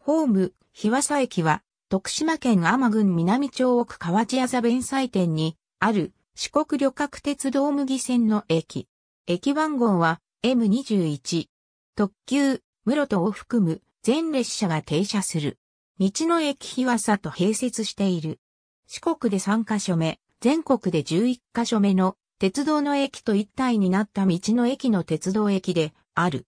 ホーム、日和佐駅は、徳島県天郡南町奥河内あ弁祭店に、ある、四国旅客鉄道麦線の駅。駅番号は、M21。特急、室戸を含む、全列車が停車する。道の駅日和佐と併設している。四国で3カ所目、全国で11カ所目の、鉄道の駅と一体になった道の駅の鉄道駅で、ある。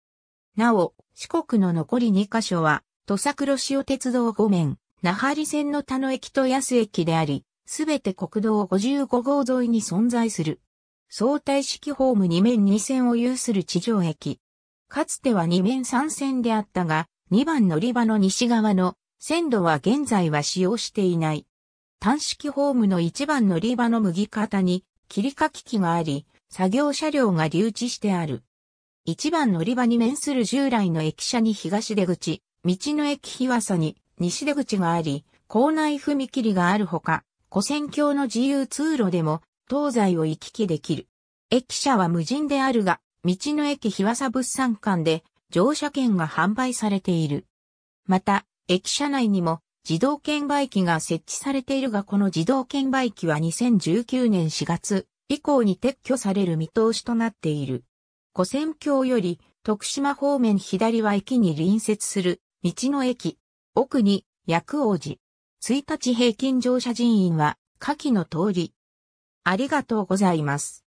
なお、四国の残り2カ所は、土佐黒潮鉄道5面、那覇里線の田野駅と安駅であり、すべて国道55号沿いに存在する。相対式ホーム2面2線を有する地上駅。かつては2面3線であったが、2番乗り場の西側の線路は現在は使用していない。単式ホームの1番乗り場の麦肩に切りかき機があり、作業車両が留置してある。1番乗り場に面する従来の駅舎に東出口、道の駅日和佐に西出口があり、校内踏切があるほか、古戦橋の自由通路でも東西を行き来できる。駅舎は無人であるが、道の駅日和佐物産館で乗車券が販売されている。また、駅舎内にも自動券売機が設置されているがこの自動券売機は2019年4月以降に撤去される見通しとなっている。古戦橋より徳島方面左は駅に隣接する道の駅、奥に、薬王寺。1日平均乗車人員は、下記の通り。ありがとうございます。